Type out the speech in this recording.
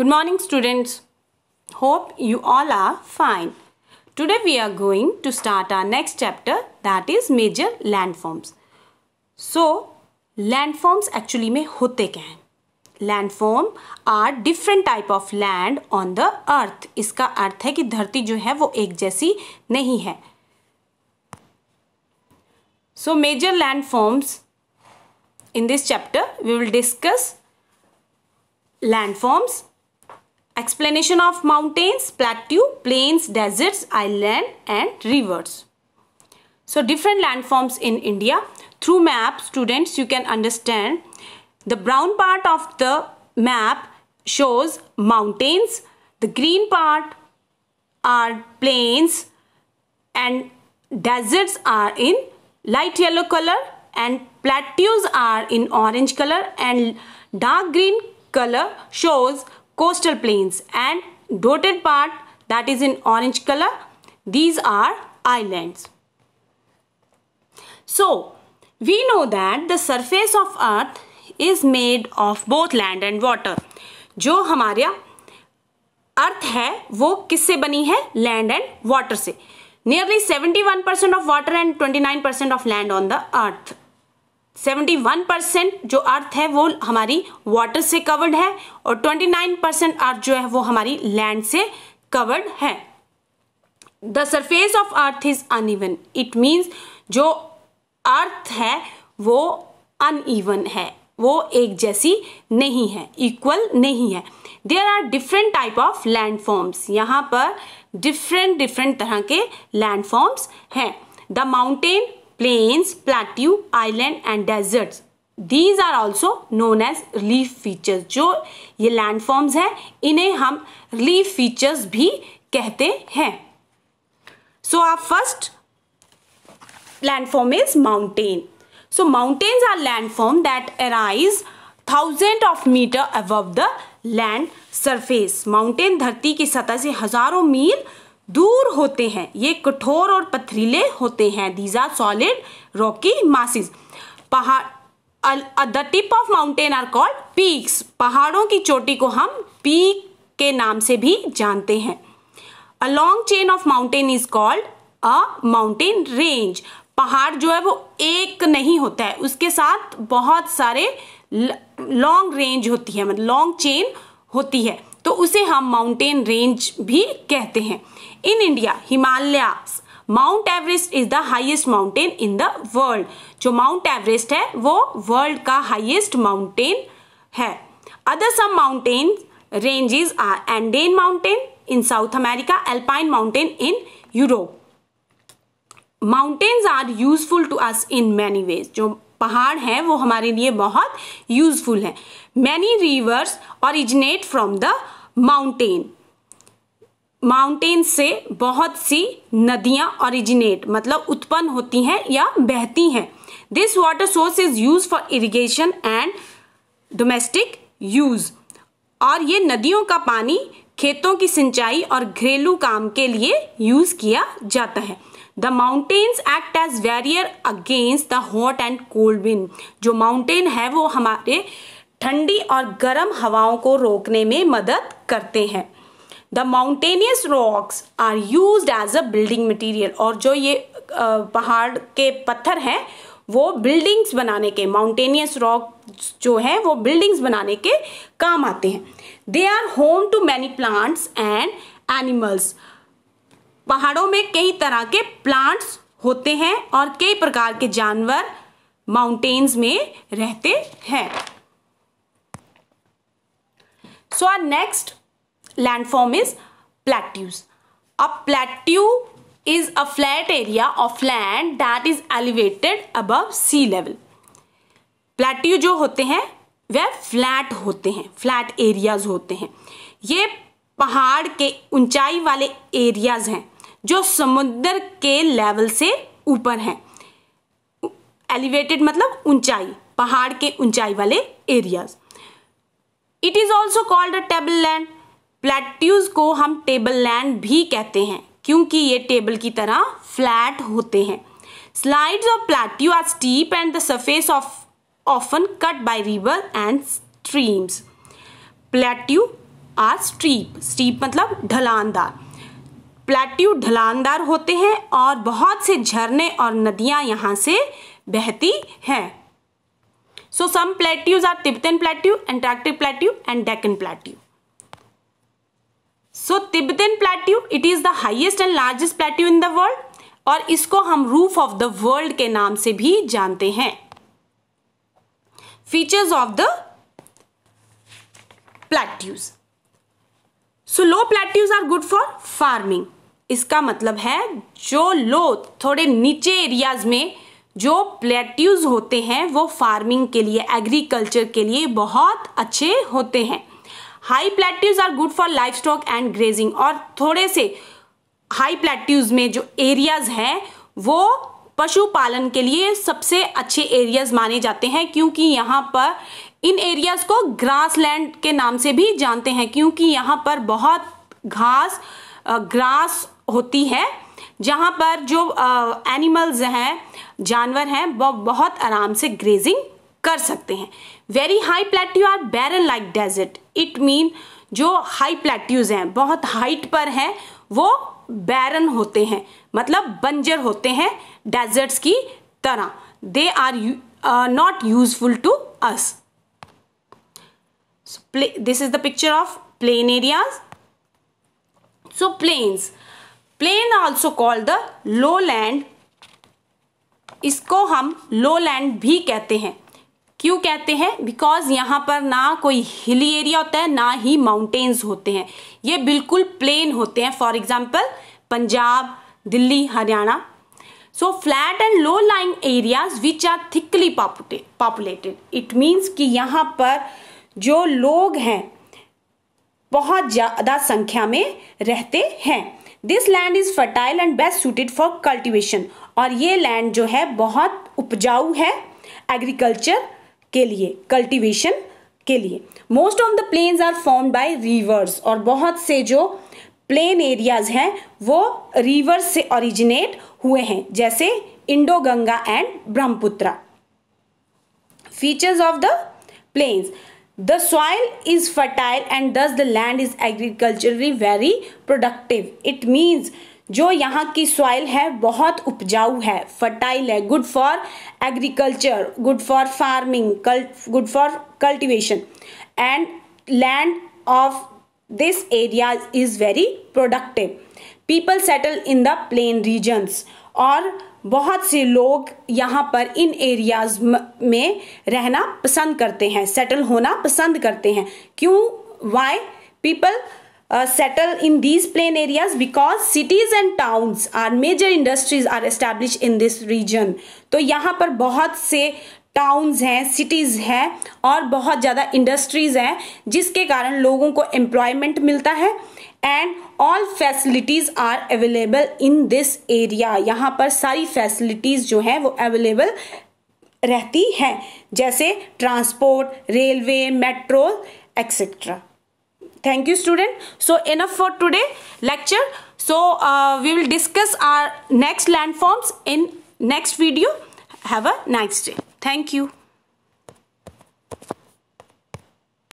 Good morning students. Hope you all are fine. Today we are going to start our next chapter that is major landforms. So landforms actually में होते क्या हैं Landform are different type of land on the earth. इसका अर्थ है कि धरती जो है वो एक जैसी नहीं है So, major landforms in this chapter we will discuss landforms Explanation of mountains, plateau, plains, deserts, island and rivers. So different landforms in India. Through map, students, you can understand the brown part of the map shows mountains, the green part are plains and deserts are in light yellow color and plateaus are in orange color and dark green color shows coastal plains and dotted part that is in orange color these are islands. So we know that the surface of earth is made of both land and water. Jo हमारा Earth hai, wo kisse bani hai? Land and water se. Nearly 71% of water and 29% of land on the Earth. 71 percent जो earth है वो हमारी water से covered है और 29 percent अर्थ जो है वो हमारी लैंड से कवर्ड है the surface of earth is uneven it means जो अर्थ है वो अनइवन है वो एक जैसी नहीं है इक्वल नहीं है there are different type of land forms यहाँ पर डिफरेंट डिफरेंट तरह के लैंड फॉर्म्स हैं the mountain plains, plateau, island and deserts. These are also known as relief features. jo ye landforms hai inhe hum relief features bhi kehte hain So our first landform is mountain. So mountains are landform that arise thousand of meter above the land surface. Mountain dharti ki satah se hazaron मील दूर होते हैं ये कठोर और पथरीले होते हैं these are solid rocky masses पहाड़ the tip of mountain are called peaks पहाड़ों की चोटी को हम पीक के नाम से भी जानते हैं a long chain of mountain is called a mountain range पहाड़ जो है वो एक नहीं होता है उसके साथ बहुत सारे लॉन्ग रेंज होती है मतलब लॉन्ग चेन होती है तो उसे हम माउंटेन रेंज भी कहते हैं in India Himalayas Mount Everest is the highest mountain in the world जो माउंट एवरेस्ट है वो वर्ल्ड का हाइएस्ट माउंटेन है other some mountain ranges are Andean mountain in South America Alpine mountain in Europe mountains are useful to us in many ways जो पहाड़ हैं वो हमारे लिए बहुत यूजफुल हैं many rivers originate from the mountain mountain से बहुत सी नदियां ओरिजिनेट मतलब उत्पन्न होती हैं या बहती हैं this water source is use for irrigation and domestic use और ये नदियों का पानी खेतों की सिंचाई और घरेलू काम के लिए यूज किया जाता है the mountains act as barrier against the hot and cold wind जो माउंटेन है वो हमारे ठंडी और गर्म हवाओं को रोकने में मदद करते हैं the mountainous rocks are use as a building material और जो ये पहाड़ के पत्थर हैं वो बिल्डिंग्स बनाने के माउंटेनियस रॉक जो है वो बिल्डिंग्स बनाने के काम आते हैं they are home to many plants and animals पहाड़ों में कई तरह के प्लांट्स होते हैं और कई प्रकार के जानवर माउंटेन्स में रहते हैं so our next landform is plateaus. A plateau is a flat area of land that is elevated above sea level. Plateau जो होते हैं वह फ्लैट होते हैं फ्लैट एरियाज होते हैं ये पहाड़ के ऊंचाई वाले एरियाज हैं जो समुद्र के लेवल से ऊपर हैं एलिवेटेड मतलब ऊंचाई पहाड़ के ऊंचाई वाले areas it is also called a table land plateaus को हम टेबल लैंड भी कहते हैं क्योंकि ये टेबल की तरह फ्लैट होते हैं slides of plateau are steep and the surface of often cut by river and streams plateau are steep steep मतलब ढलानदार प्लेट्यू ढलानदार होते हैं और बहुत से झरने और नदियां यहाँ से बहती हैं so some plateaus are Tibetan plateau Antarctic plateau and Deccan plateau so Tibetan plateau it is the highest and largest plateau in the world और इसको हम रूफ ऑफ द वर्ल्ड के नाम से भी जानते हैं features of the plateaus so low plateaus are good for farming इसका मतलब है जो लो थोड़े नीचे एरियाज में जो प्लेट्यूज होते हैं वो फार्मिंग के लिए एग्रीकल्चर के लिए बहुत अच्छे होते हैं high plateaus are good for livestock and grazing और थोड़े से हाई प्लेट्यूज में जो एरियाज हैं वो पशुपालन के लिए सबसे अच्छे एरियाज माने जाते हैं क्योंकि यहाँ पर इन एरियाज को ग्रासलैंड के नाम से भी जानते हैं क्योंकि यहाँ पर बहुत घास ग्रास होती है जहाँ पर जो एनिमल्स हैं जानवर हैं वो बहुत आराम से ग्रेजिंग कर सकते हैं very high plateau are barren like desert it mean जो हाई प्लेट्यूज हैं बहुत हाइट पर हैं वो बैरन होते हैं मतलब बंजर होते हैं डेजर्ट्स की तरह they are not useful to us this is the picture of plain areas so plains plain also call the low land इसको हम लो लैंड भी कहते हैं क्यों कहते हैं बिकॉज यहाँ पर ना कोई हिली एरिया होता है ना ही माउंटेन्स होते हैं ये बिल्कुल प्लेन होते हैं for example Punjab Delhi Haryana so flat and low lying areas which are thickly populated it means कि यहाँ पर जो लोग हैं बहुत ज़्यादा संख्या में रहते हैं this land is fertile and best suited for cultivation और ये लैंड जो है बहुत उपजाऊ है एग्रीकल्चर के लिए कल्टिवेशन के लिए most of the plains are form by rivers और बहुत से जो प्लेन एरियाज हैं वो रिवर्स से ओरिजिनेट हुए हैं जैसे Indo Ganga and Brahmaputra features of the plains the soil is fertile and thus the land is agriculturally very productive it means जो यहाँ की सॉइल है बहुत उपजाऊ है फर्टाइल है good for agriculture good for farming good for cultivation and land of this area is very productive people settle in the plain regions और बहुत से लोग यहाँ पर इन एरियाज में रहना पसंद करते हैं सेटल होना पसंद करते हैं क्यों why people settle uh, settle in these plain areas because cities and towns are major industries are established in this region तो यहाँ पर बहुत से टाउन्स हैं सिटीज़ हैं और बहुत ज़्यादा इंडस्ट्रीज़ हैं जिसके कारण लोगों को एम्प्लॉयमेंट मिलता है and all facilities are available in this area यहाँ पर सारी फैसिलिटीज़ जो हैं वो अवेलेबल रहती हैं जैसे transport railway metro etcetera thank you student so enough for today lecture so uh, we will discuss our next landforms in next video have a nice day thank you